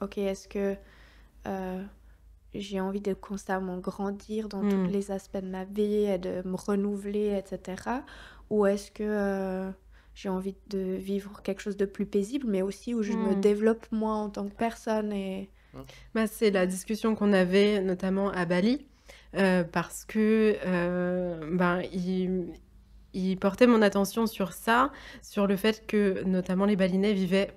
ok, est-ce que euh, j'ai envie de constamment grandir dans hmm. tous les aspects de ma vie et de me renouveler, etc. Ou est-ce que euh, j'ai envie de vivre quelque chose de plus paisible, mais aussi où je me hmm. développe moins en tant que personne et... Bah, c'est la discussion qu'on avait notamment à Bali, euh, parce que ben, il, il portait mon attention sur ça, sur le fait que notamment les Balinais vivaient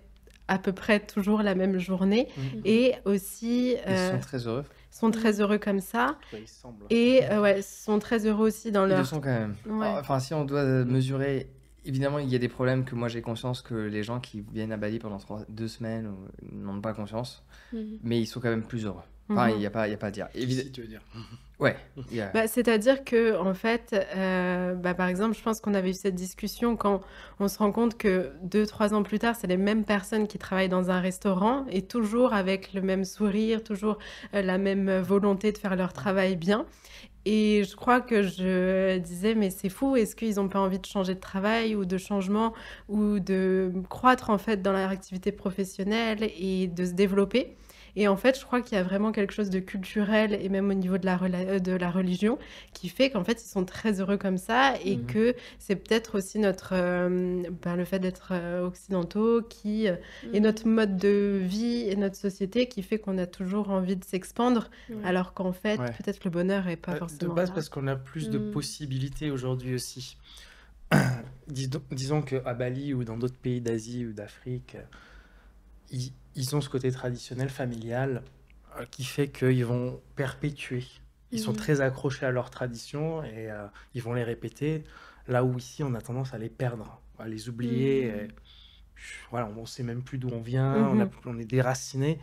à peu près toujours la même journée. Mmh. Mmh. Et aussi... sont euh, très heureux. sont très mmh. heureux comme ça. Ouais, ils et euh, sont très heureux aussi dans leur... Ils le sont quand même. Ah, enfin, si on doit euh, mesurer... Évidemment, il y a des problèmes que moi j'ai conscience que les gens qui viennent à Bali pendant deux semaines n'ont pas conscience, mais ils sont quand même plus heureux. Mhm. il n'y a, pas, à dire. veux dire. Ouais. Bah, c'est-à-dire que, en fait, euh, bah, par exemple, je pense qu'on avait eu cette discussion quand on se rend compte que deux, trois ans plus tard, c'est les mêmes personnes qui travaillent dans un restaurant et toujours avec le même sourire, toujours euh, la même volonté de faire leur travail bien. Et je crois que je disais, mais c'est fou, est-ce qu'ils n'ont pas envie de changer de travail ou de changement ou de croître en fait dans leur activité professionnelle et de se développer et en fait, je crois qu'il y a vraiment quelque chose de culturel et même au niveau de la, euh, de la religion qui fait qu'en fait, ils sont très heureux comme ça et mmh. que c'est peut-être aussi notre, euh, ben, le fait d'être euh, occidentaux qui, et mmh. notre mode de vie et notre société qui fait qu'on a toujours envie de s'expandre alors qu'en fait, peut-être le bonheur n'est pas forcément. De base, parce qu'on a plus de mmh. possibilités aujourd'hui aussi. disons disons qu'à Bali ou dans d'autres pays d'Asie ou d'Afrique, ils, ont ce côté traditionnel familial euh, qui fait qu'ils vont perpétuer. Ils sont mhm. très accrochés à leurs traditions et euh, ils vont les répéter. Là où ici, on a tendance à les perdre, à les oublier. Mhm. voilà, on ne sait même plus d'où on vient, on, mhm. est déraciné.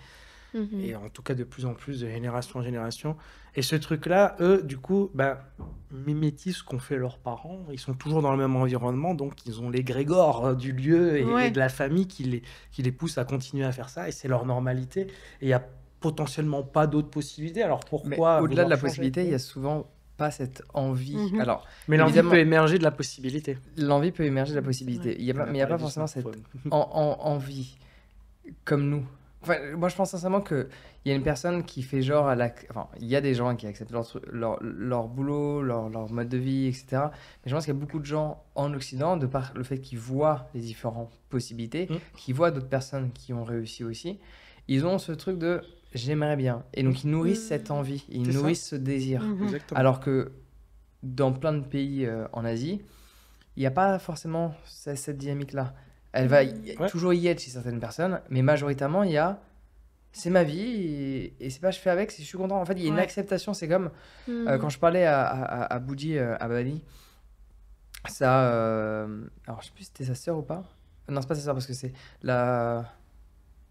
Mmh et en tout cas, de plus en plus, de génération en génération. Et ce truc-là, eux, du coup, bah, mimétisent ce qu'ont fait leurs parents. Ils sont toujours dans le même environnement, donc ils ont les grégores euh, du lieu et, de la famille qui les, qui les poussent à continuer à faire ça. Et c'est leur normalité. Et il y a potentiellement pas d'autres possibilités. Alors pourquoi Au-delà de la possibilité, il y a souvent pas cette envie. Mmh Alors, mais l'envie peut émerger de la possibilité. L'envie peut émerger de la possibilité. Il y a mais il n'y a pas forcément cette envie, comme nous moi, je pense sincèrement qu'il y a une personne qui fait genre. la... il y a des gens qui acceptent leur, boulot, leur, mode de vie, etc. Mais je pense qu'il y a beaucoup de gens en Occident, de par le fait qu'ils voient les différentes possibilités, mmh. qu'ils voient d'autres personnes qui ont réussi aussi, ils ont ce truc de j'aimerais bien. Et donc, ils nourrissent mmh. cette envie, ils nourrissent ce désir. Mmh. Alors que dans plein de pays euh, en Asie, il n'y a pas forcément cette dynamique-là. Elle va toujours y être chez certaines personnes, mais majoritairement, il y a c'est ma vie et, c'est pas je fais avec, c'est je suis content. En fait, il y a une acceptation. C'est comme euh, hmm. quand je parlais à, à, à euh, Bali, ça. Euh, alors, je sais plus si c'était sa sœur ou pas. Non, c'est pas sa sœur parce que c'est la,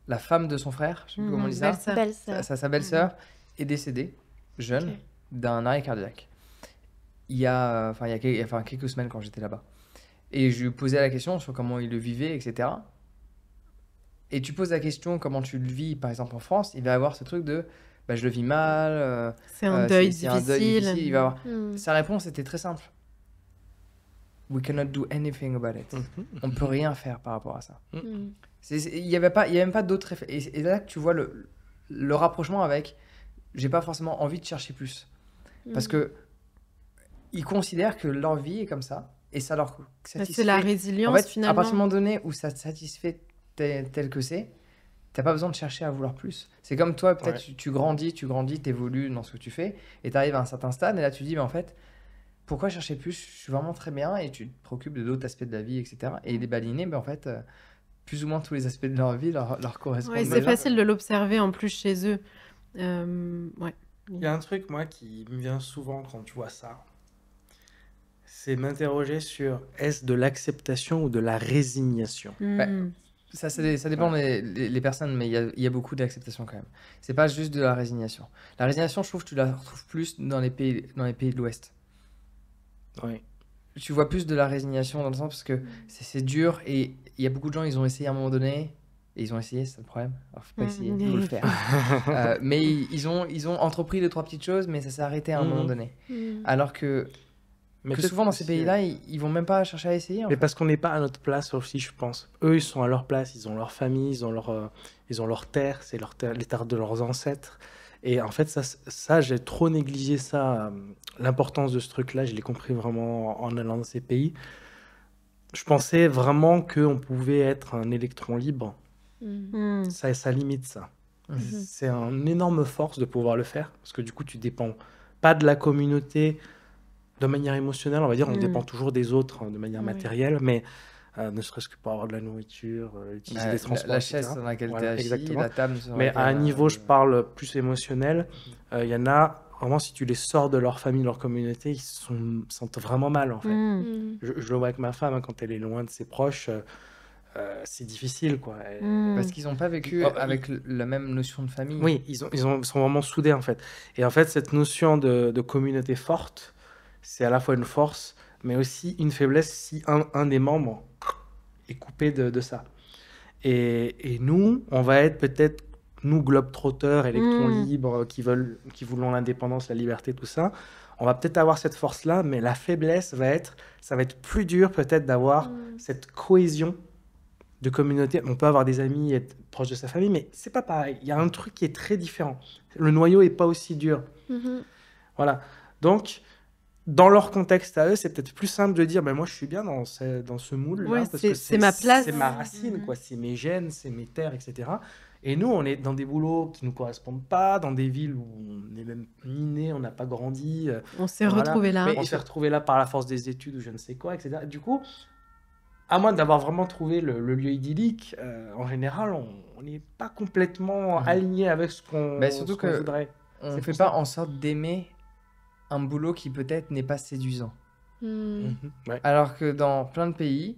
la femme de son frère, je sais plus comment on dit ça. Hmm, belle Sa, belle-sœur est décédée, jeune, d'un arrêt cardiaque. Il y a, enfin, il y a quelques semaines quand j'étais là-bas. Et je lui posais la question sur comment il le vivait, etc. Et tu poses la question comment tu le vis, par exemple en France, il va avoir ce truc de bah, je le vis mal. Euh, euh, c'est un, deuil difficile. Il va avoir... Hmm. Sa réponse était très simple. We cannot do anything about it. Mhm. On peut rien faire par rapport à ça. Mhm. Hmm. Il n'y avait pas, il y a même pas d'autres et, et, là que tu vois le, le rapprochement avec. J'ai pas forcément envie de chercher plus, parce hmm. que ils considèrent que leur vie est comme ça et ça leur satisfait. C'est la résilience en fait, finalement. À partir du moment donné où ça te satisfait tel, que c'est, t'as pas besoin de chercher à vouloir plus. C'est comme toi, peut-être tu tu, tu, grandis, tu évolues dans ce que tu fais, et tu arrives à un certain stade, et là tu dis, mais en fait, pourquoi chercher plus Je suis vraiment très bien, et tu te préoccupes de d'autres aspects de la vie, etc. Et les balinés, ben en fait, euh, plus ou moins tous les aspects de leur vie leur, correspondent. c'est facile de l'observer en plus chez eux. Euh, ouais. Il y a un truc, moi, qui me vient souvent quand tu vois ça c'est m'interroger sur est-ce de l'acceptation ou de la résignation hmm. bah, Ça, ça, dépend des les, les, personnes, mais il y, y a, beaucoup d'acceptation quand même. C'est pas juste de la résignation. La résignation, je trouve tu la retrouves plus dans les pays, dans les pays de l'Ouest. Tu vois plus de la résignation dans le sens parce que c'est dur et il y a beaucoup de gens, ils ont essayé à un moment donné. Et ils ont essayé, c'est le problème. Alors, faut pas essayer, de le hmm. faire. Euh, mais ils ont, ils ont entrepris deux, trois petites choses, mais ça s'est arrêté à un hmm. moment donné. Alors que mais que souvent dans ces pays-là, ils, ne vont même pas chercher à essayer. mais parce qu'on n'est pas à notre place aussi, je pense. Eux, ils sont à leur place, ils ont leur famille, ils ont leur, euh, ils ont leur terre, c'est leur terre, les de leurs ancêtres. Et en fait, ça, ça j'ai trop négligé ça, euh, l'importance de ce truc-là. Je l'ai compris vraiment en allant dans ces pays. Je pensais vraiment qu'on pouvait être un électron libre. Mmh. Mmh. Ça, ça limite ça. Mmh. C'est une énorme force de pouvoir le faire, parce que du coup, tu dépends pas de la communauté, de manière émotionnelle, on va dire, on dépend mm. toujours des autres hein, de manière matérielle, mais euh, ne serait-ce que pour avoir de la nourriture, euh, utiliser des transports. La, la chaise dans laquelle tu la table. Mais à un niveau, euh, je parle plus émotionnel, il y en a, vraiment, si tu les sors de leur famille, de leur communauté, ils se sentent vraiment mal, en fait. Mm. Mm. Je, le vois avec ma femme, hein, quand elle est loin de ses proches. c'est difficile quoi. Parce qu'ils n'ont pas vécu oh, avec la même notion de famille. Oui, ils, ont, ils sont vraiment soudés en fait. Et en fait, cette notion de communauté forte, c'est à la fois une force, mais aussi une faiblesse si un, des membres est coupé de, de ça. Et, nous, on va être peut-être, nous, globe-trotteurs, électrons hmm. libres, qui, veulent, qui voulons l'indépendance, la liberté, tout ça, on va peut-être avoir cette force-là, mais la faiblesse va être, ça va être plus dur peut-être d'avoir hmm. cette cohésion de communauté. On peut avoir des amis, être proche de sa famille, mais c'est pas pareil. Il y a un truc qui est très différent. Le noyau est pas aussi dur. Mhm. Voilà. Donc, dans leur contexte à eux, c'est peut-être plus simple de dire ben, moi, je suis bien dans ce, dans ce moule. que c'est ma place. C'est ma racine, quoi. C'est mes gènes, c'est mes terres, etc. Et nous, on est dans des boulots qui ne nous correspondent pas, dans des villes où on est même miné, on n'a pas grandi. Euh, on s'est retrouvé là. on s'est retrouvé là par la force des études ou je ne sais quoi, etc. du coup, à moins d'avoir vraiment trouvé le, lieu idyllique, euh, en général, on n'est pas complètement mmh. aligné avec ce qu'on bah, voudrait. On ne fait pas en sorte d'aimer un boulot qui peut-être n'est pas séduisant. Hmm. Mhm. Alors que dans plein de pays,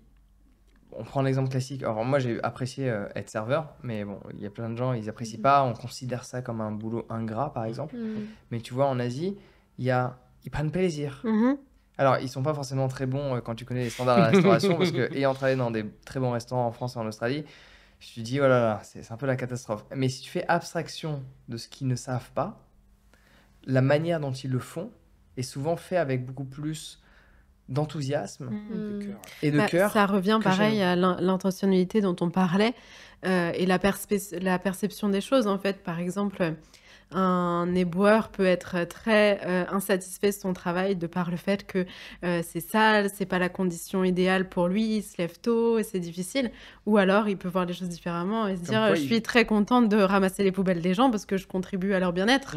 on prend l'exemple classique. Alors moi j'ai apprécié euh, être serveur, mais bon, il y a plein de gens, ils apprécient mhm. pas, on considère ça comme un boulot ingrat par exemple. Hmm. Mais tu vois, en Asie, y a... ils prennent plaisir. Mhm. Alors, ils sont pas forcément très bons euh, quand tu connais les standards de restauration, parce que ayant travaillé dans des très bons restaurants en France et en Australie, je te dis, voilà, oh là là c'est un peu la catastrophe. Mais si tu fais abstraction de ce qu'ils ne savent pas, la manière dont ils le font est souvent fait avec beaucoup plus d'enthousiasme mm. et de mm. bah, cœur. Ça revient pareil à l'intentionnalité dont on parlait euh, et la, perception des choses. En fait, par exemple, un éboueur peut être très euh, insatisfait de son travail de par le fait que euh, c'est sale, c'est pas la condition idéale pour lui, il se lève tôt et c'est difficile. Ou alors il peut voir les choses différemment et se dire je suis très contente de ramasser les poubelles des gens parce que je contribue à leur bien-être.